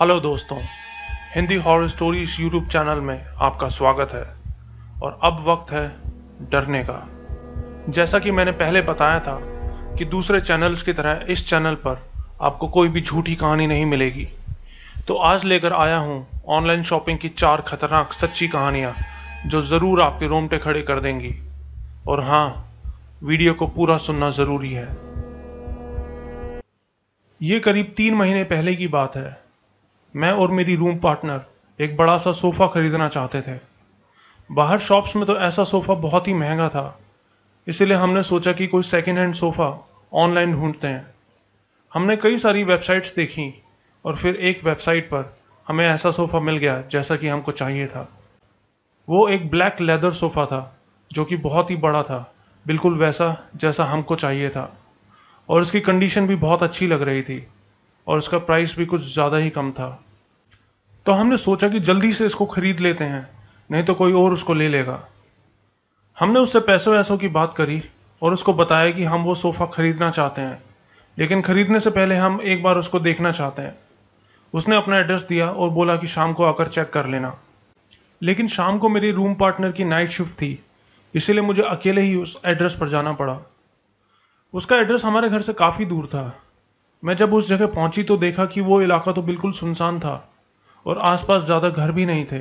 Hello दोस्तों Hindi horror stories YouTube channel में आपका स्वागत है और अब वक्त है डरने का जैसा कि मैंने पहले बताया था कि दूसरे चैनल्स की तरह इस चैनल पर आपको कोई भी झूठी कहानी नहीं मिलेगी तो आज लेकर आया हूँ ऑनलाइन शॉपिंग की चार खतरनाक सच्ची कहानियाँ जो ज़रूर आपके रोमटे खड़े कर देंगी और हाँ वीडियो को पूरा सुनना ज़रूरी है ये करीब तीन महीने पहले की बात है मैं और मेरी रूम पार्टनर एक बड़ा सा सोफ़ा ख़रीदना चाहते थे बाहर शॉप्स में तो ऐसा सोफ़ा बहुत ही महंगा था इसीलिए हमने सोचा कि कोई सेकेंड हैंड सोफ़ा ऑनलाइन ढूंढते हैं हमने कई सारी वेबसाइट्स देखी और फिर एक वेबसाइट पर हमें ऐसा सोफ़ा मिल गया जैसा कि हमको चाहिए था वो एक ब्लैक लेदर सोफ़ा था जो कि बहुत ही बड़ा था बिल्कुल वैसा जैसा हमको चाहिए था और इसकी कंडीशन भी बहुत अच्छी लग रही थी और इसका प्राइस भी कुछ ज़्यादा ही कम था तो हमने सोचा कि जल्दी से इसको ख़रीद लेते हैं नहीं तो कोई और उसको ले लेगा हमने उससे पैसों वैसों की बात करी और उसको बताया कि हम वो सोफ़ा ख़रीदना चाहते हैं लेकिन ख़रीदने से पहले हम एक बार उसको देखना चाहते हैं उसने अपना एड्रेस दिया और बोला कि शाम को आकर चेक कर लेना लेकिन शाम को मेरी रूम पार्टनर की नाइट शिफ्ट थी इसीलिए मुझे अकेले ही उस एड्रेस पर जाना पड़ा उसका एड्रेस हमारे घर से काफ़ी दूर था मैं जब उस जगह पहुंची तो देखा कि वो इलाका तो बिल्कुल सुनसान था और आसपास ज़्यादा घर भी नहीं थे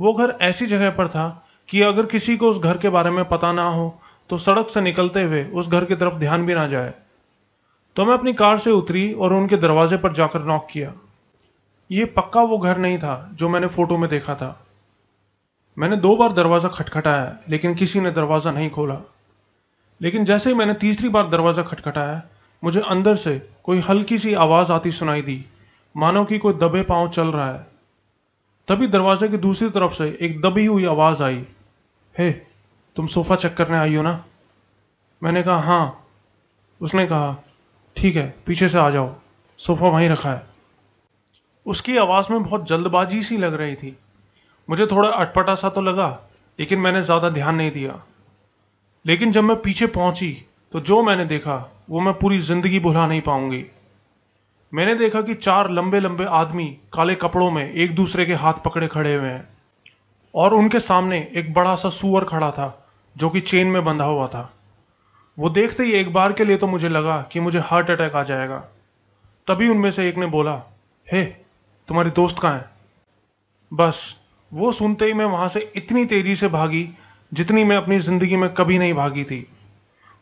वो घर ऐसी जगह पर था कि अगर किसी को उस घर के बारे में पता ना हो तो सड़क से निकलते हुए उस घर की तरफ ध्यान भी ना जाए तो मैं अपनी कार से उतरी और उनके दरवाजे पर जाकर नॉक किया ये पक्का वो घर नहीं था जो मैंने फ़ोटो में देखा था मैंने दो बार दरवाज़ा खटखटाया लेकिन किसी ने दरवाज़ा नहीं खोला लेकिन जैसे ही मैंने तीसरी बार दरवाज़ा खटखटाया मुझे अंदर से कोई हल्की सी आवाज़ आती सुनाई दी मानो कि कोई दबे पांव चल रहा है तभी दरवाजे की दूसरी तरफ से एक दबी हुई आवाज़ आई हे तुम सोफ़ा चेक करने आई हो ना मैंने कहा हाँ उसने कहा ठीक है पीछे से आ जाओ सोफ़ा वहीं रखा है उसकी आवाज़ में बहुत जल्दबाजी सी लग रही थी मुझे थोड़ा अटपटा सा तो लगा लेकिन मैंने ज़्यादा ध्यान नहीं दिया लेकिन जब मैं पीछे पहुंची तो जो मैंने देखा वो मैं पूरी ज़िंदगी भुला नहीं पाऊंगी मैंने देखा कि चार लंबे लंबे आदमी काले कपड़ों में एक दूसरे के हाथ पकड़े खड़े हुए हैं और उनके सामने एक बड़ा सा सुअर खड़ा था जो कि चेन में बंधा हुआ था वो देखते ही एक बार के लिए तो मुझे लगा कि मुझे हार्ट अटैक आ जाएगा तभी उनमें से एक ने बोला हे hey, तुम्हारी दोस्त कहाँ है बस वो सुनते ही मैं वहां से इतनी तेज़ी से भागी जितनी मैं अपनी ज़िंदगी में कभी नहीं भागी थी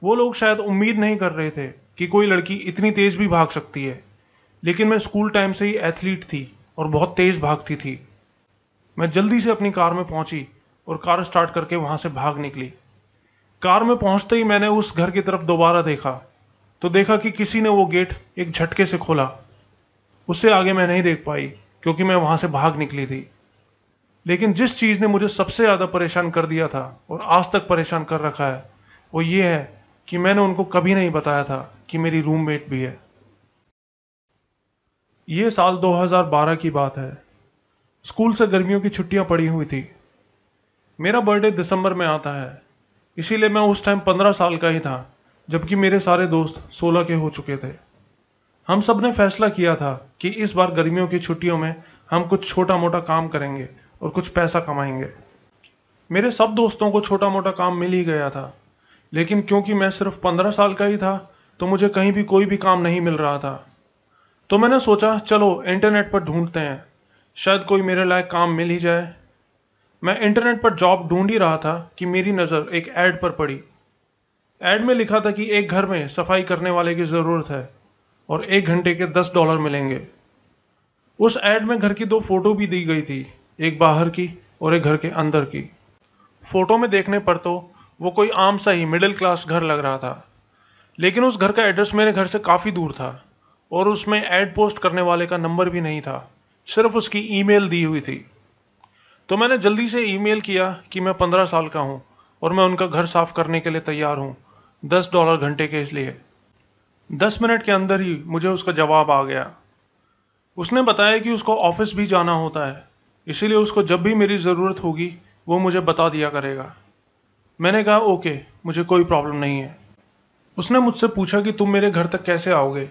वो लोग शायद उम्मीद नहीं कर रहे थे कि कोई लड़की इतनी तेज़ भी भाग सकती है लेकिन मैं स्कूल टाइम से ही एथलीट थी और बहुत तेज़ भागती थी मैं जल्दी से अपनी कार में पहुंची और कार स्टार्ट करके वहां से भाग निकली कार में पहुंचते ही मैंने उस घर की तरफ दोबारा देखा तो देखा कि किसी ने वो गेट एक झटके से खोला उससे आगे मैं नहीं देख पाई क्योंकि मैं वहां से भाग निकली थी लेकिन जिस चीज़ ने मुझे सबसे ज़्यादा परेशान कर दिया था और आज तक परेशान कर रखा है वो ये है कि मैंने उनको कभी नहीं बताया था कि मेरी रूममेट भी है ये साल 2012 की बात है स्कूल से गर्मियों की छुट्टियां पड़ी हुई थी मेरा बर्थडे दिसंबर में आता है इसीलिए मैं उस टाइम पंद्रह साल का ही था जबकि मेरे सारे दोस्त सोलह के हो चुके थे हम सब ने फैसला किया था कि इस बार गर्मियों की छुट्टियों में हम कुछ छोटा मोटा काम करेंगे और कुछ पैसा कमाएंगे मेरे सब दोस्तों को छोटा मोटा काम मिल ही गया था लेकिन क्योंकि मैं सिर्फ पंद्रह साल का ही था तो मुझे कहीं भी कोई भी काम नहीं मिल रहा था तो मैंने सोचा चलो इंटरनेट पर ढूंढते हैं शायद कोई मेरे लायक काम मिल ही जाए मैं इंटरनेट पर जॉब ढूंढ ही रहा था कि मेरी नज़र एक ऐड पर पड़ी ऐड में लिखा था कि एक घर में सफाई करने वाले की ज़रूरत है और एक घंटे के दस डॉलर मिलेंगे उस ऐड में घर की दो फ़ोटो भी दी गई थी एक बाहर की और एक घर के अंदर की फ़ोटो में देखने पर तो वो कोई आम सा ही मिडिल क्लास घर लग रहा था लेकिन उस घर का एड्रेस मेरे घर से काफ़ी दूर था और उसमें ऐड पोस्ट करने वाले का नंबर भी नहीं था सिर्फ उसकी ईमेल दी हुई थी तो मैंने जल्दी से ईमेल किया कि मैं पंद्रह साल का हूँ और मैं उनका घर साफ करने के लिए तैयार हूँ दस डॉलर घंटे के लिए दस मिनट के अंदर ही मुझे उसका जवाब आ गया उसने बताया कि उसको ऑफिस भी जाना होता है इसीलिए उसको जब भी मेरी ज़रूरत होगी वो मुझे बता दिया करेगा मैंने कहा ओके मुझे कोई प्रॉब्लम नहीं है उसने मुझसे पूछा कि तुम मेरे घर तक कैसे आओगे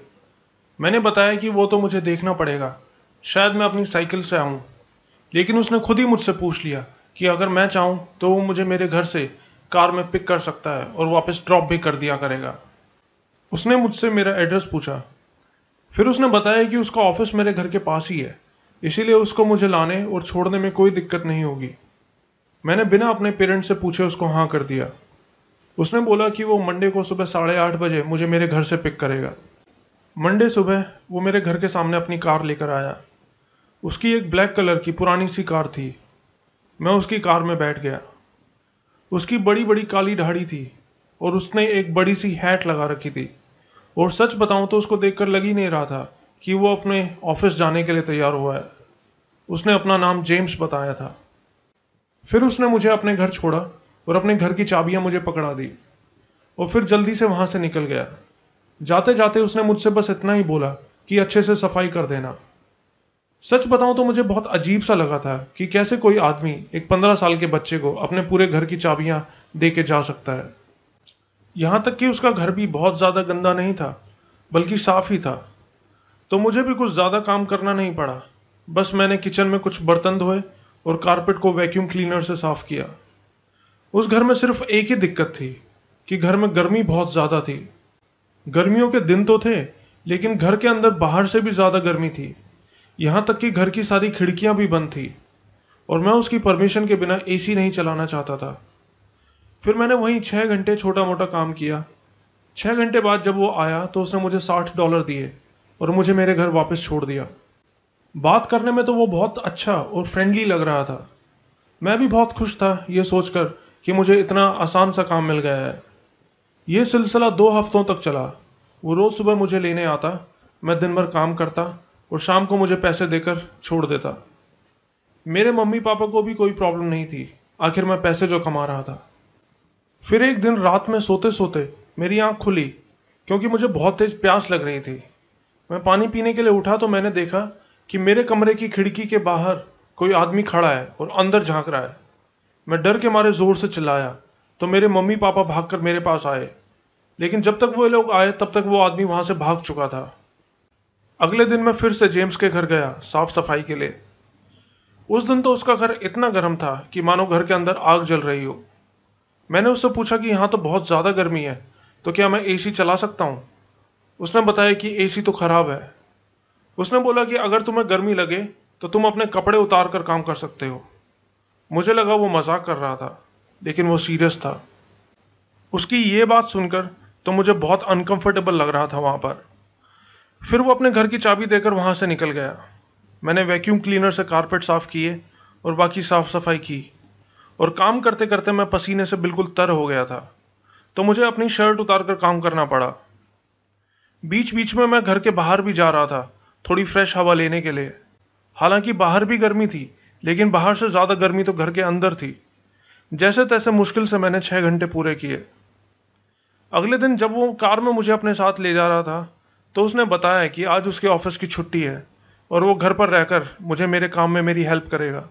मैंने बताया कि वो तो मुझे देखना पड़ेगा शायद मैं अपनी साइकिल से आऊँ लेकिन उसने खुद ही मुझसे पूछ लिया कि अगर मैं चाहूँ तो वो मुझे मेरे घर से कार में पिक कर सकता है और वापस ड्रॉप भी कर दिया करेगा उसने मुझसे मेरा एड्रेस पूछा फिर उसने बताया कि उसका ऑफिस मेरे घर के पास ही है इसीलिए उसको मुझे लाने और छोड़ने में कोई दिक्कत नहीं होगी मैंने बिना अपने पेरेंट्स से पूछे उसको हाँ कर दिया उसने बोला कि वो मंडे को सुबह साढ़े आठ बजे मुझे मेरे घर से पिक करेगा मंडे सुबह वो मेरे घर के सामने अपनी कार लेकर आया उसकी एक ब्लैक कलर की पुरानी सी कार थी मैं उसकी कार में बैठ गया उसकी बड़ी बड़ी काली दाढ़ी थी और उसने एक बड़ी सी हैट लगा रखी थी और सच बताऊं तो उसको देखकर लग ही नहीं रहा था कि वो अपने ऑफिस जाने के लिए तैयार हुआ है उसने अपना नाम जेम्स बताया था फिर उसने मुझे अपने घर छोड़ा और अपने घर की चाबियां मुझे पकड़ा दी और फिर जल्दी से वहां से निकल गया जाते जाते उसने मुझसे बस इतना ही बोला कि अच्छे से सफाई कर देना सच बताऊं तो मुझे बहुत अजीब सा लगा था कि कैसे कोई आदमी एक पंद्रह साल के बच्चे को अपने पूरे घर की चाबियां दे के जा सकता है यहाँ तक कि उसका घर भी बहुत ज़्यादा गंदा नहीं था बल्कि साफ ही था तो मुझे भी कुछ ज़्यादा काम करना नहीं पड़ा बस मैंने किचन में कुछ बर्तन धोए और कारपेट को वैक्यूम क्लीनर से साफ किया उस घर में सिर्फ एक ही दिक्कत थी कि घर में गर्मी बहुत ज़्यादा थी गर्मियों के दिन तो थे लेकिन घर के अंदर बाहर से भी ज़्यादा गर्मी थी यहाँ तक कि घर की सारी खिड़कियाँ भी बंद थी और मैं उसकी परमिशन के बिना ए नहीं चलाना चाहता था फिर मैंने वहीं छः घंटे छोटा मोटा काम किया छः घंटे बाद जब वो आया तो उसने मुझे साठ डॉलर दिए और मुझे मेरे घर वापस छोड़ दिया बात करने में तो वो बहुत अच्छा और फ्रेंडली लग रहा था मैं भी बहुत खुश था ये सोचकर कि मुझे इतना आसान सा काम मिल गया है ये सिलसिला दो हफ्तों तक चला वो रोज़ सुबह मुझे लेने आता मैं दिन भर काम करता और शाम को मुझे पैसे देकर छोड़ देता मेरे मम्मी पापा को भी कोई प्रॉब्लम नहीं थी आखिर मैं पैसे जो कमा रहा था फिर एक दिन रात में सोते सोते मेरी आँख खुली क्योंकि मुझे बहुत तेज़ प्यास लग रही थी मैं पानी पीने के लिए उठा तो मैंने देखा कि मेरे कमरे की खिड़की के बाहर कोई आदमी खड़ा है और अंदर झांक रहा है मैं डर के मारे ज़ोर से चिल्लाया तो मेरे मम्मी पापा भागकर मेरे पास आए लेकिन जब तक वो लोग आए तब तक वो आदमी वहाँ से भाग चुका था अगले दिन मैं फिर से जेम्स के घर गया साफ सफाई के लिए उस दिन तो उसका घर इतना गर्म था कि मानो घर के अंदर आग जल रही हो मैंने उससे पूछा कि यहाँ तो बहुत ज़्यादा गर्मी है तो क्या मैं एसी चला सकता हूँ उसने बताया कि एसी तो ख़राब है उसने बोला कि अगर तुम्हें गर्मी लगे तो तुम अपने कपड़े उतार कर काम कर सकते हो मुझे लगा वो मजाक कर रहा था लेकिन वो सीरियस था उसकी ये बात सुनकर तो मुझे बहुत अनकंफर्टेबल लग रहा था वहाँ पर फिर वो अपने घर की चाबी देकर वहाँ से निकल गया मैंने वैक्यूम क्लीनर से कारपेट साफ़ किए और बाकी साफ़ सफाई की और काम करते करते मैं पसीने से बिल्कुल तर हो गया था तो मुझे अपनी शर्ट उतार कर काम करना पड़ा बीच बीच में मैं घर के बाहर भी जा रहा था थोड़ी फ्रेश हवा लेने के लिए हालांकि बाहर भी गर्मी थी लेकिन बाहर से ज़्यादा गर्मी तो घर के अंदर थी जैसे तैसे मुश्किल से मैंने छः घंटे पूरे किए अगले दिन जब वो कार में मुझे अपने साथ ले जा रहा था तो उसने बताया कि आज उसके ऑफिस की छुट्टी है और वो घर पर रहकर मुझे मेरे काम में मेरी हेल्प करेगा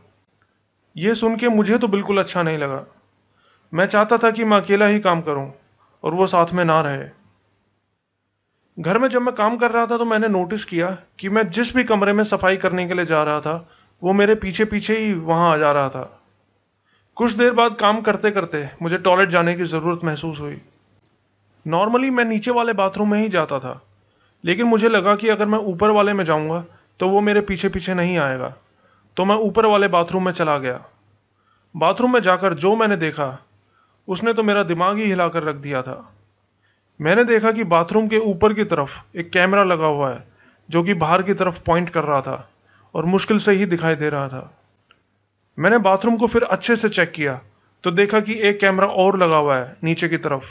ये सुन के मुझे तो बिल्कुल अच्छा नहीं लगा मैं चाहता था कि मैं अकेला ही काम करूं और वो साथ में ना रहे घर में जब मैं काम कर रहा था तो मैंने नोटिस किया कि मैं जिस भी कमरे में सफाई करने के लिए जा रहा था वो मेरे पीछे पीछे ही वहाँ आ जा रहा था कुछ देर बाद काम करते करते मुझे टॉयलेट जाने की ज़रूरत महसूस हुई नॉर्मली मैं नीचे वाले बाथरूम में ही जाता था लेकिन मुझे लगा कि अगर मैं ऊपर वाले में जाऊँगा तो वो मेरे पीछे पीछे नहीं आएगा तो मैं ऊपर वाले बाथरूम में चला गया बाथरूम में जाकर जो मैंने देखा उसने तो मेरा दिमाग ही हिलाकर रख दिया था मैंने देखा कि बाथरूम के ऊपर की तरफ एक कैमरा लगा हुआ है जो कि बाहर की तरफ पॉइंट कर रहा था और मुश्किल से ही दिखाई दे रहा था मैंने बाथरूम को फिर अच्छे से चेक किया तो देखा कि एक कैमरा और लगा हुआ है नीचे की तरफ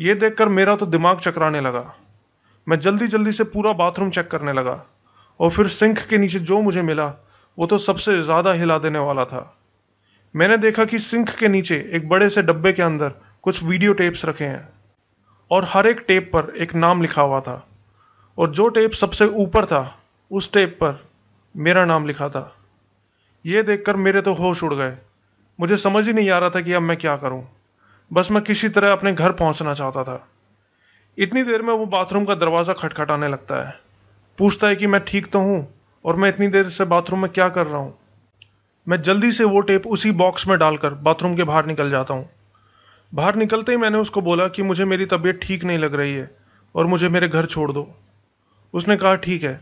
ये देखकर मेरा तो दिमाग चकराने लगा मैं जल्दी जल्दी से पूरा बाथरूम चेक करने लगा और फिर सिंक के नीचे जो मुझे मिला वो तो सबसे ज़्यादा हिला देने वाला था मैंने देखा कि सिंक के नीचे एक बड़े से डब्बे के अंदर कुछ वीडियो टेप्स रखे हैं और हर एक टेप पर एक नाम लिखा हुआ था और जो टेप सबसे ऊपर था उस टेप पर मेरा नाम लिखा था ये देखकर मेरे तो होश उड़ गए मुझे समझ ही नहीं आ रहा था कि अब मैं क्या करूं। बस मैं किसी तरह अपने घर पहुंचना चाहता था इतनी देर में वो बाथरूम का दरवाज़ा खटखटाने लगता है पूछता है कि मैं ठीक तो हूँ और मैं इतनी देर से बाथरूम में क्या कर रहा हूँ मैं जल्दी से वो टेप उसी बॉक्स में डालकर बाथरूम के बाहर निकल जाता हूँ बाहर निकलते ही मैंने उसको बोला कि मुझे मेरी तबीयत ठीक नहीं लग रही है और मुझे मेरे घर छोड़ दो उसने कहा ठीक है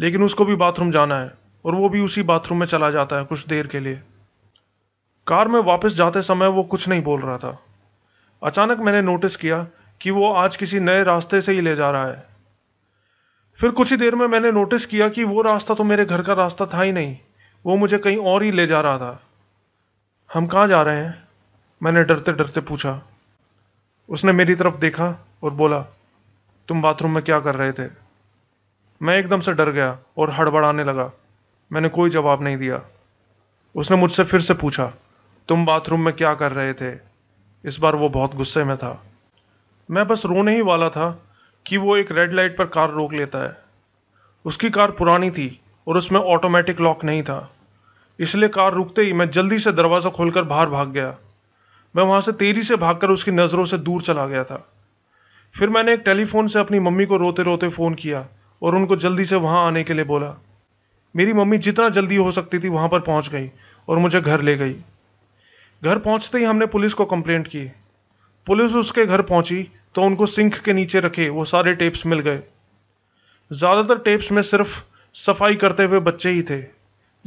लेकिन उसको भी बाथरूम जाना है और वो भी उसी बाथरूम में चला जाता है कुछ देर के लिए कार में वापस जाते समय वो कुछ नहीं बोल रहा था अचानक मैंने नोटिस किया कि वो आज किसी नए रास्ते से ही ले जा रहा है फिर कुछ ही देर में मैंने नोटिस किया कि वो रास्ता तो मेरे घर का रास्ता था ही नहीं वो मुझे कहीं और ही ले जा रहा था हम कहाँ जा रहे हैं मैंने डरते डरते पूछा उसने मेरी तरफ देखा और बोला तुम बाथरूम में क्या कर रहे थे मैं एकदम से डर गया और हड़बड़ाने लगा मैंने कोई जवाब नहीं दिया उसने मुझसे फिर से पूछा तुम बाथरूम में क्या कर रहे थे इस बार वो बहुत गुस्से में था मैं बस रोने ही वाला था कि वो एक रेड लाइट पर कार रोक लेता है उसकी कार पुरानी थी और उसमें ऑटोमेटिक लॉक नहीं था इसलिए कार रुकते ही मैं जल्दी से दरवाज़ा खोलकर बाहर भाग गया मैं वहाँ से तेजी से भागकर उसकी नज़रों से दूर चला गया था फिर मैंने एक टेलीफोन से अपनी मम्मी को रोते रोते फ़ोन किया और उनको जल्दी से वहाँ आने के लिए बोला मेरी मम्मी जितना जल्दी हो सकती थी वहाँ पर पहुँच गई और मुझे घर ले गई घर पहुँचते ही हमने पुलिस को कंप्लेंट की पुलिस उसके घर पहुँची तो उनको सिंक के नीचे रखे वो सारे टेप्स मिल गए ज़्यादातर टेप्स में सिर्फ सफाई करते हुए बच्चे ही थे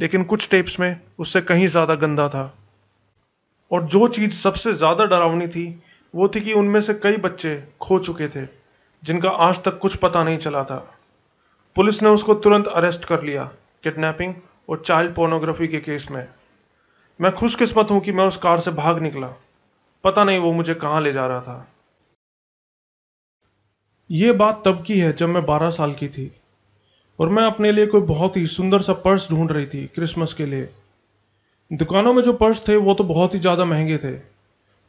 लेकिन कुछ टेप्स में उससे कहीं ज़्यादा गंदा था और जो चीज़ सबसे ज़्यादा डरावनी थी वो थी कि उनमें से कई बच्चे खो चुके थे जिनका आज तक कुछ पता नहीं चला था पुलिस ने उसको तुरंत अरेस्ट कर लिया किडनैपिंग और चाइल्ड पोर्नोग्राफी के केस में मैं खुशकिस्मत हूँ कि मैं उस कार से भाग निकला पता नहीं वो मुझे कहाँ ले जा रहा था ये बात तब की है जब मैं 12 साल की थी और मैं अपने लिए कोई बहुत ही सुंदर सा पर्स ढूंढ रही थी क्रिसमस के लिए दुकानों में जो पर्स थे वो तो बहुत ही ज़्यादा महंगे थे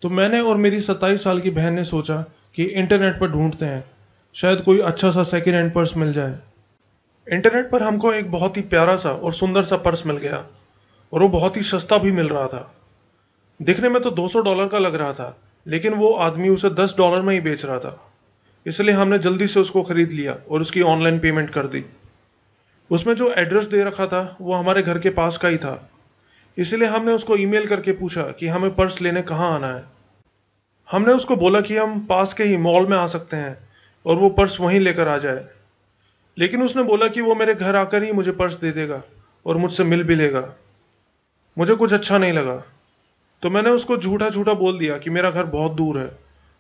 तो मैंने और मेरी सत्ताईस साल की बहन ने सोचा कि इंटरनेट पर ढूंढते हैं शायद कोई अच्छा सा सेकेंड हैंड पर्स मिल जाए इंटरनेट पर हमको एक बहुत ही प्यारा सा और सुंदर सा पर्स मिल गया और वो बहुत ही सस्ता भी मिल रहा था दिखने में तो 200 डॉलर का लग रहा था लेकिन वो आदमी उसे 10 डॉलर में ही बेच रहा था इसलिए हमने जल्दी से उसको ख़रीद लिया और उसकी ऑनलाइन पेमेंट कर दी उसमें जो एड्रेस दे रखा था वो हमारे घर के पास का ही था इसलिए हमने उसको ईमेल करके पूछा कि हमें पर्स लेने कहाँ आना है हमने उसको बोला कि हम पास के ही मॉल में आ सकते हैं और वो पर्स वहीं लेकर आ जाए लेकिन उसने बोला कि वो मेरे घर आकर ही मुझे पर्स दे देगा और मुझसे मिल भी लेगा मुझे कुछ अच्छा नहीं लगा तो मैंने उसको झूठा झूठा बोल दिया कि मेरा घर बहुत दूर है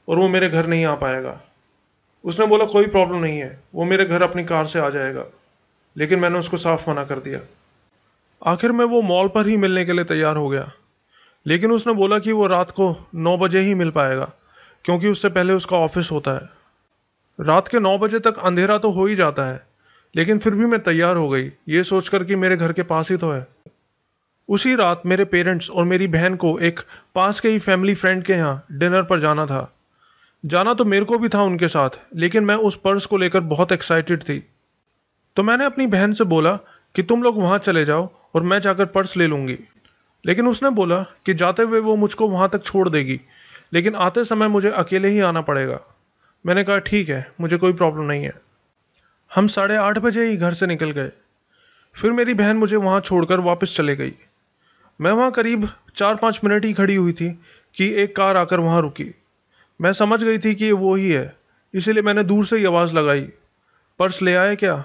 और वो मेरे घर नहीं आ पाएगा उसने बोला कोई प्रॉब्लम नहीं है वो मेरे घर अपनी कार से आ जाएगा लेकिन मैंने उसको साफ मना कर दिया आखिर में वो मॉल पर ही मिलने के लिए तैयार हो गया लेकिन उसने बोला कि वो रात को नौ बजे ही मिल पाएगा क्योंकि उससे पहले उसका ऑफिस होता है रात के नौ बजे तक अंधेरा तो हो ही जाता है लेकिन फिर भी मैं तैयार हो गई ये सोचकर कि मेरे घर के पास ही तो है उसी रात मेरे पेरेंट्स और मेरी बहन को एक पास के ही फैमिली फ्रेंड के यहाँ डिनर पर जाना था जाना तो मेरे को भी था उनके साथ लेकिन मैं उस पर्स को लेकर बहुत एक्साइटेड थी तो मैंने अपनी बहन से बोला कि तुम लोग वहाँ चले जाओ और मैं जाकर पर्स ले लूँगी लेकिन उसने बोला कि जाते हुए वो मुझको वहाँ तक छोड़ देगी लेकिन आते समय मुझे अकेले ही आना पड़ेगा मैंने कहा ठीक है मुझे कोई प्रॉब्लम नहीं है हम साढ़े आठ बजे ही घर से निकल गए फिर मेरी बहन मुझे वहाँ छोड़कर वापस चले गई मैं वहाँ करीब चार पाँच मिनट ही खड़ी हुई थी कि एक कार आकर वहाँ रुकी मैं समझ गई थी कि ये वो ही है इसीलिए मैंने दूर से ही आवाज़ लगाई पर्स ले आए क्या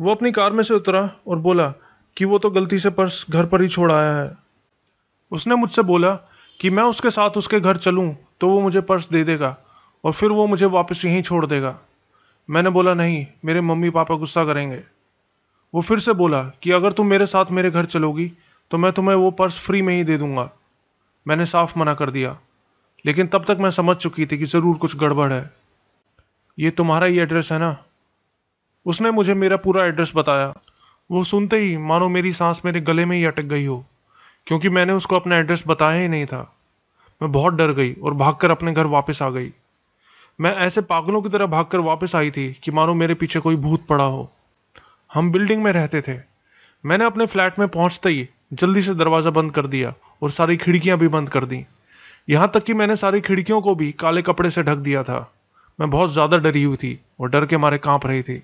वो अपनी कार में से उतरा और बोला कि वो तो गलती से पर्स घर पर ही छोड़ आया है उसने मुझसे बोला कि मैं उसके साथ उसके घर चलूँ तो वो मुझे पर्स दे देगा और फिर वो मुझे वापस यहीं छोड़ देगा मैंने बोला नहीं मेरे मम्मी पापा गुस्सा करेंगे वो फिर से बोला कि अगर तुम मेरे साथ मेरे घर चलोगी तो मैं तुम्हें वो पर्स फ्री में ही दे दूंगा मैंने साफ मना कर दिया लेकिन तब तक मैं समझ चुकी थी कि ज़रूर कुछ गड़बड़ है ये तुम्हारा ही एड्रेस है ना उसने मुझे मेरा पूरा एड्रेस बताया वो सुनते ही मानो मेरी सांस मेरे गले में ही अटक गई हो क्योंकि मैंने उसको अपना एड्रेस बताया ही नहीं था मैं बहुत डर गई और भागकर अपने घर वापस आ गई मैं ऐसे पागलों की तरह भागकर वापस आई थी कि मानो मेरे पीछे कोई भूत पड़ा हो हम बिल्डिंग में रहते थे मैंने अपने फ्लैट में पहुंचते ही जल्दी से दरवाज़ा बंद कर दिया और सारी खिड़कियां भी बंद कर दी यहाँ तक कि मैंने सारी खिड़कियों को भी काले कपड़े से ढक दिया था मैं बहुत ज़्यादा डरी हुई थी और डर के मारे कांप रही थी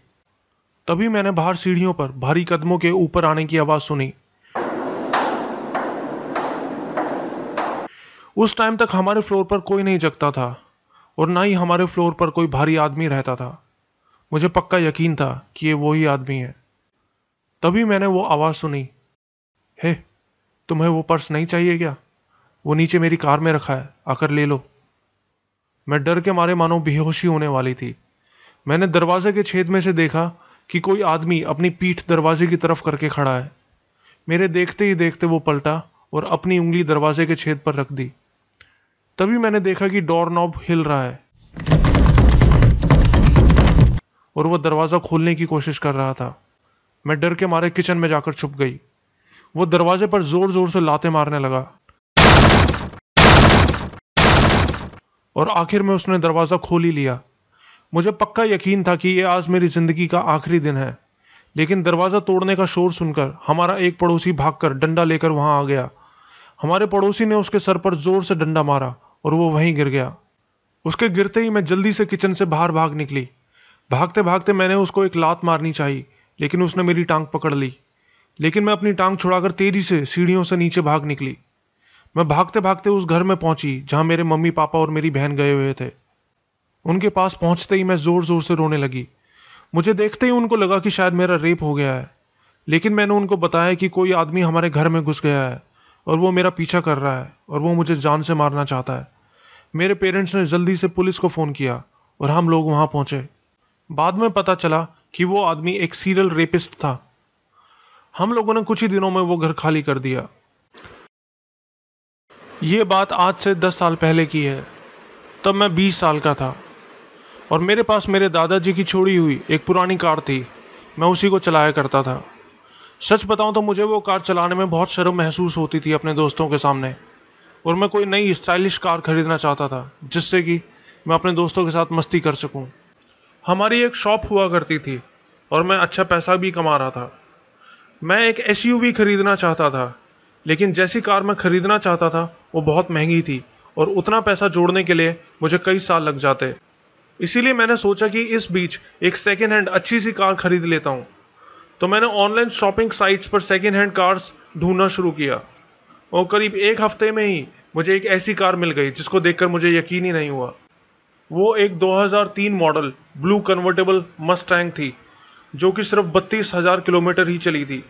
तभी मैंने बाहर सीढ़ियों पर भारी कदमों के ऊपर आने की आवाज़ सुनी उस टाइम तक हमारे फ्लोर पर कोई नहीं जगता था और ना ही हमारे फ्लोर पर कोई भारी आदमी रहता था मुझे पक्का यकीन था कि ये वही आदमी है तभी मैंने वो आवाज़ सुनी हे तुम्हें वो पर्स नहीं चाहिए क्या वो नीचे मेरी कार में रखा है आकर ले लो मैं डर के मारे मानो बेहोशी होने वाली थी मैंने दरवाजे के छेद में से देखा कि कोई आदमी अपनी पीठ दरवाजे की तरफ करके खड़ा है मेरे देखते ही देखते वो पलटा और अपनी उंगली दरवाजे के छेद पर रख दी तभी मैंने देखा कि डोर नॉब हिल रहा है और वह दरवाज़ा खोलने की कोशिश कर रहा था मैं डर के मारे किचन में जाकर छुप गई वो दरवाजे पर जोर जोर से लाते मारने लगा और आखिर में उसने दरवाज़ा खोल ही लिया मुझे पक्का यकीन था कि ये आज मेरी ज़िंदगी का आखिरी दिन है लेकिन दरवाज़ा तोड़ने का शोर सुनकर हमारा एक पड़ोसी भागकर डंडा लेकर वहाँ आ गया हमारे पड़ोसी ने उसके सर पर ज़ोर से डंडा मारा और वो वहीं गिर गया उसके गिरते ही मैं जल्दी से किचन से बाहर भाग निकली भागते भागते मैंने उसको एक लात मारनी चाहिए लेकिन उसने मेरी टांग पकड़ ली लेकिन मैं अपनी टांग छुड़ाकर तेज़ी से सीढ़ियों से नीचे भाग निकली मैं भागते भागते उस घर में पहुंची जहां मेरे मम्मी पापा और मेरी बहन गए हुए थे उनके पास पहुंचते ही मैं जोर जोर से रोने लगी मुझे देखते ही उनको लगा कि शायद मेरा रेप हो गया है लेकिन मैंने उनको बताया कि कोई आदमी हमारे घर में घुस गया है और वो मेरा पीछा कर रहा है और वो मुझे जान से मारना चाहता है मेरे पेरेंट्स ने जल्दी से पुलिस को फ़ोन किया और हम लोग वहाँ पहुँचे बाद में पता चला कि वो आदमी एक सीरियल रेपिस्ट था हम लोगों ने कुछ ही दिनों में वो घर खाली कर दिया ये बात आज से दस साल पहले की है तब मैं बीस साल का था और मेरे पास मेरे दादाजी की छोड़ी हुई एक पुरानी कार थी मैं उसी को चलाया करता था सच बताऊं तो मुझे वो कार चलाने में बहुत शर्म महसूस होती थी अपने दोस्तों के सामने और मैं कोई नई स्टाइलिश कार खरीदना चाहता था जिससे कि मैं अपने दोस्तों के साथ मस्ती कर सकूं। हमारी एक शॉप हुआ करती थी और मैं अच्छा पैसा भी कमा रहा था मैं एक एस खरीदना चाहता था लेकिन जैसी कार मैं खरीदना चाहता था वो बहुत महंगी थी और उतना पैसा जोड़ने के लिए मुझे कई साल लग जाते इसीलिए मैंने सोचा कि इस बीच एक सेकेंड हैंड अच्छी सी कार खरीद लेता हूँ तो मैंने ऑनलाइन शॉपिंग साइट्स पर सेकेंड हैंड कार्स ढूंढना शुरू किया और करीब एक हफ्ते में ही मुझे एक ऐसी कार मिल गई जिसको देखकर मुझे यकीन ही नहीं हुआ वो एक 2003 मॉडल ब्लू कन्वर्टेबल मस्टैंग थी जो कि सिर्फ बत्तीस हज़ार किलोमीटर ही चली थी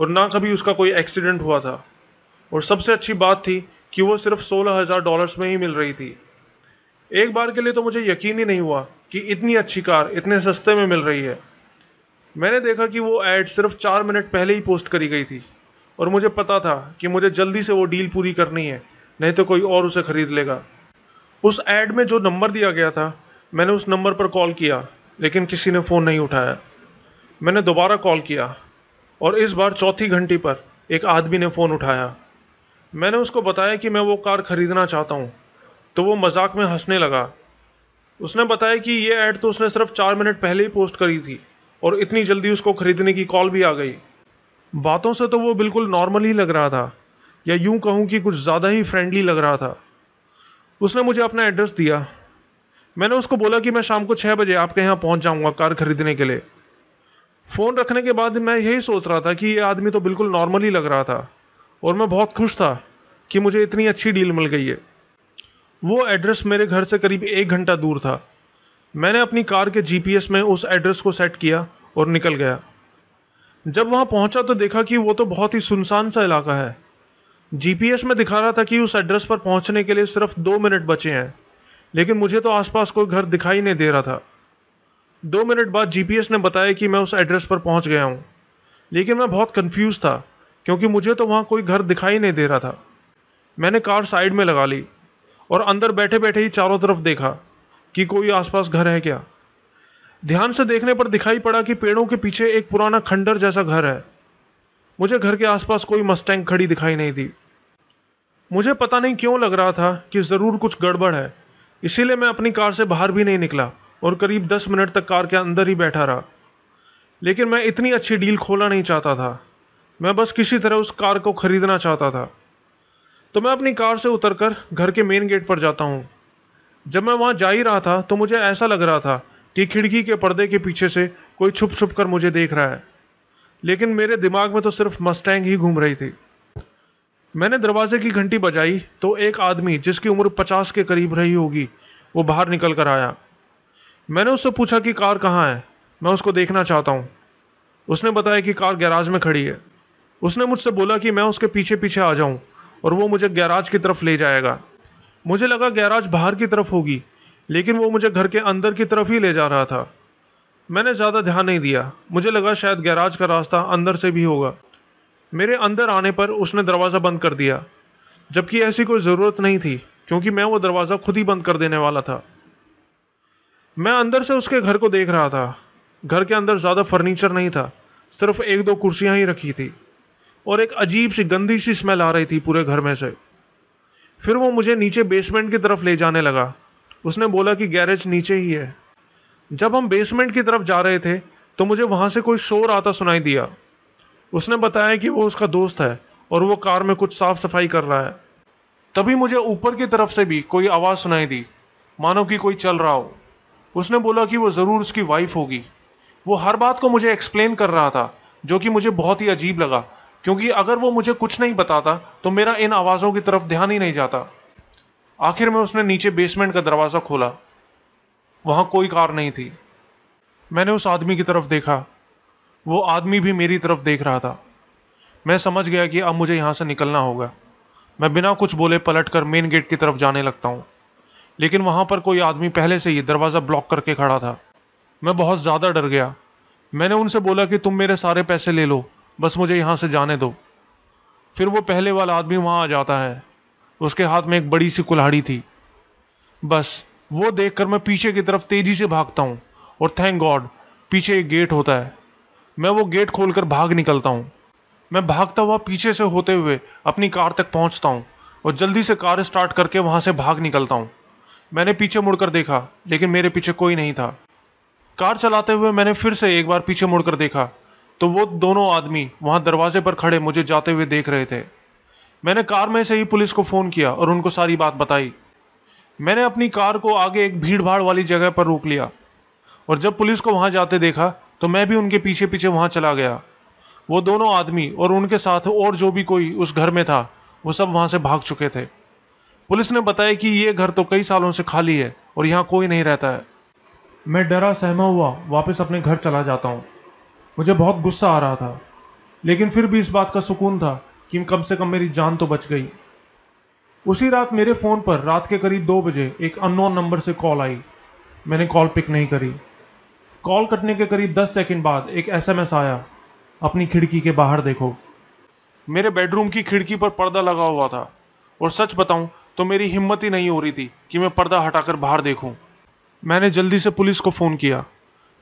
और ना कभी उसका कोई एक्सीडेंट हुआ था और सबसे अच्छी बात थी कि वो सिर्फ सोलह हज़ार डॉलर्स में ही मिल रही थी एक बार के लिए तो मुझे यकीन ही नहीं हुआ कि इतनी अच्छी कार इतने सस्ते में मिल रही है मैंने देखा कि वो ऐड सिर्फ चार मिनट पहले ही पोस्ट करी गई थी और मुझे पता था कि मुझे जल्दी से वो डील पूरी करनी है नहीं तो कोई और उसे ख़रीद लेगा उस ऐड में जो नंबर दिया गया था मैंने उस नंबर पर कॉल किया लेकिन किसी ने फ़ोन नहीं उठाया मैंने दोबारा कॉल किया और इस बार चौथी घंटी पर एक आदमी ने फ़ोन उठाया मैंने उसको बताया कि मैं वो कार ख़रीदना चाहता हूँ तो वो मजाक में हंसने लगा उसने बताया कि ये ऐड तो उसने सिर्फ चार मिनट पहले ही पोस्ट करी थी और इतनी जल्दी उसको खरीदने की कॉल भी आ गई बातों से तो वो बिल्कुल नॉर्मल ही लग रहा था या यूं कहूँ कि कुछ ज़्यादा ही फ्रेंडली लग रहा था उसने मुझे अपना एड्रेस दिया मैंने उसको बोला कि मैं शाम को छः बजे आपके यहाँ पहुँच जाऊँगा कार खरीदने के लिए फ़ोन रखने के बाद मैं यही सोच रहा था कि ये आदमी तो बिल्कुल नॉर्मल ही लग रहा था और मैं बहुत खुश था कि मुझे इतनी अच्छी डील मिल गई है वो एड्रेस मेरे घर से करीब एक घंटा दूर था मैंने अपनी कार के जीपीएस में उस एड्रेस को सेट किया और निकल गया जब वहाँ पहुँचा तो देखा कि वो तो बहुत ही सुनसान सा इलाका है जीपीएस में दिखा रहा था कि उस एड्रेस पर पहुँचने के लिए सिर्फ दो मिनट बचे हैं लेकिन मुझे तो आसपास कोई घर दिखाई नहीं दे रहा था दो मिनट बाद जीपीएस ने बताया कि मैं उस एड्रेस पर पहुँच गया हूँ लेकिन मैं बहुत कन्फ्यूज़ था क्योंकि मुझे तो वहाँ कोई घर दिखाई नहीं दे रहा था मैंने कार साइड में लगा ली और अंदर बैठे बैठे ही चारों तरफ देखा कि कोई आसपास घर है क्या ध्यान से देखने पर दिखाई पड़ा कि पेड़ों के पीछे एक पुराना खंडर जैसा घर है मुझे घर के आसपास कोई मस्टैंग खड़ी दिखाई नहीं दी मुझे पता नहीं क्यों लग रहा था कि ज़रूर कुछ गड़बड़ है इसीलिए मैं अपनी कार से बाहर भी नहीं निकला और करीब दस मिनट तक कार के अंदर ही बैठा रहा लेकिन मैं इतनी अच्छी डील खोला नहीं चाहता था मैं बस किसी तरह उस कार को खरीदना चाहता था तो मैं अपनी कार से उतरकर घर के मेन गेट पर जाता हूँ जब मैं वहाँ जा ही रहा था तो मुझे ऐसा लग रहा था कि खिड़की के पर्दे के पीछे से कोई छुप छुप कर मुझे देख रहा है लेकिन मेरे दिमाग में तो सिर्फ मस्टैंग ही घूम रही थी मैंने दरवाजे की घंटी बजाई तो एक आदमी जिसकी उम्र पचास के करीब रही होगी वो बाहर निकल कर आया मैंने उससे पूछा कि कार कहाँ है मैं उसको देखना चाहता हूँ उसने बताया कि कार गैराज में खड़ी है उसने मुझसे बोला कि मैं उसके पीछे पीछे आ जाऊँ और वो मुझे गैराज की तरफ ले जाएगा मुझे लगा गैराज बाहर की तरफ होगी लेकिन वो मुझे घर के अंदर की तरफ ही ले जा रहा था मैंने ज़्यादा ध्यान नहीं दिया मुझे लगा शायद गैराज का रास्ता अंदर से भी होगा मेरे अंदर आने पर उसने दरवाज़ा बंद कर दिया जबकि ऐसी कोई ज़रूरत नहीं थी क्योंकि मैं वो दरवाज़ा खुद ही बंद कर देने वाला था मैं अंदर से उसके घर को देख रहा था घर के अंदर ज़्यादा फर्नीचर नहीं था सिर्फ एक दो कुर्सियाँ ही रखी थी और एक अजीब सी गंदी सी स्मेल आ रही थी पूरे घर में से फिर वो मुझे नीचे बेसमेंट की तरफ ले जाने लगा उसने बोला कि गैरेज नीचे ही है जब हम बेसमेंट की तरफ जा रहे थे तो मुझे वहाँ से कोई शोर आता सुनाई दिया उसने बताया कि वो उसका दोस्त है और वो कार में कुछ साफ सफाई कर रहा है तभी मुझे ऊपर की तरफ से भी कोई आवाज़ सुनाई दी मानो कि कोई चल रहा हो उसने बोला कि वो ज़रूर उसकी वाइफ होगी वो हर बात को मुझे एक्सप्लेन कर रहा था जो कि मुझे बहुत ही अजीब लगा क्योंकि अगर वो मुझे कुछ नहीं बताता तो मेरा इन आवाज़ों की तरफ ध्यान ही नहीं जाता आखिर में उसने नीचे बेसमेंट का दरवाज़ा खोला वहाँ कोई कार नहीं थी मैंने उस आदमी की तरफ देखा वो आदमी भी मेरी तरफ देख रहा था मैं समझ गया कि अब मुझे यहाँ से निकलना होगा मैं बिना कुछ बोले पलट कर मेन गेट की तरफ जाने लगता हूँ लेकिन वहाँ पर कोई आदमी पहले से ही दरवाज़ा ब्लॉक करके खड़ा था मैं बहुत ज़्यादा डर गया मैंने उनसे बोला कि तुम मेरे सारे पैसे ले लो बस मुझे यहाँ से जाने दो फिर वो पहले वाला आदमी वहाँ आ जाता है उसके हाथ में एक बड़ी सी कुल्हाड़ी थी बस वो देखकर मैं पीछे की तरफ तेज़ी से भागता हूँ और थैंक गॉड पीछे एक गेट होता है मैं वो गेट खोलकर भाग निकलता हूँ मैं भागता हुआ पीछे से होते हुए अपनी कार तक पहुँचता हूँ और जल्दी से कार स्टार्ट करके वहाँ से भाग निकलता हूँ मैंने पीछे मुड़कर देखा लेकिन मेरे पीछे कोई नहीं था कार चलाते हुए मैंने फिर से एक बार पीछे मुड़कर देखा तो वो दोनों आदमी वहाँ दरवाजे पर खड़े मुझे जाते हुए देख रहे थे मैंने कार में से ही पुलिस को फ़ोन किया और उनको सारी बात बताई मैंने अपनी कार को आगे एक भीड़ भाड़ वाली जगह पर रोक लिया और जब पुलिस को वहाँ जाते देखा तो मैं भी उनके पीछे पीछे वहाँ चला गया वो दोनों आदमी और उनके साथ और जो भी कोई उस घर में था वो सब वहाँ से भाग चुके थे पुलिस ने बताया कि ये घर तो कई सालों से खाली है और यहाँ कोई नहीं रहता है मैं डरा सहमा हुआ वापस अपने घर चला जाता हूँ मुझे बहुत गुस्सा आ रहा था लेकिन फिर भी इस बात का सुकून था कि कम से कम मेरी जान तो बच गई उसी रात मेरे फ़ोन पर रात के करीब दो बजे एक अननोन नंबर से कॉल आई मैंने कॉल पिक नहीं करी कॉल कटने के करीब दस सेकंड बाद एक एसएमएस आया अपनी खिड़की के बाहर देखो मेरे बेडरूम की खिड़की पर पर्दा लगा हुआ था और सच बताऊं तो मेरी हिम्मत ही नहीं हो रही थी कि मैं पर्दा हटाकर बाहर देखूं। मैंने जल्दी से पुलिस को फ़ोन किया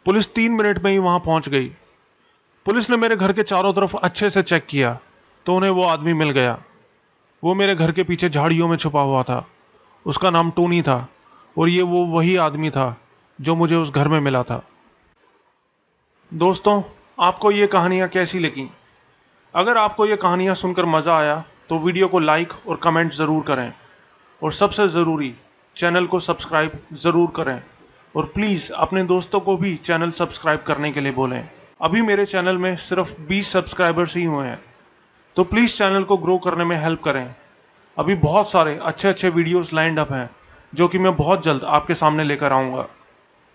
पुलिस तीन मिनट में ही वहां पहुंच गई पुलिस ने मेरे घर के चारों तरफ अच्छे से चेक किया तो उन्हें वो आदमी मिल गया वो मेरे घर के पीछे झाड़ियों में छुपा हुआ था उसका नाम टोनी था और ये वो वही आदमी था जो मुझे उस घर में मिला था दोस्तों आपको ये कहानियाँ कैसी लगी अगर आपको ये कहानियाँ सुनकर मज़ा आया तो वीडियो को लाइक और कमेंट ज़रूर करें और सबसे ज़रूरी चैनल को सब्सक्राइब ज़रूर करें और प्लीज़ अपने दोस्तों को भी चैनल सब्सक्राइब करने के लिए बोलें अभी मेरे चैनल में सिर्फ 20 सब्सक्राइबर्स ही हुए हैं तो प्लीज़ चैनल को ग्रो करने में हेल्प करें अभी बहुत सारे अच्छे अच्छे वीडियोस लाइंड अप हैं जो कि मैं बहुत जल्द आपके सामने लेकर आऊँगा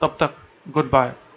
तब तक गुड बाय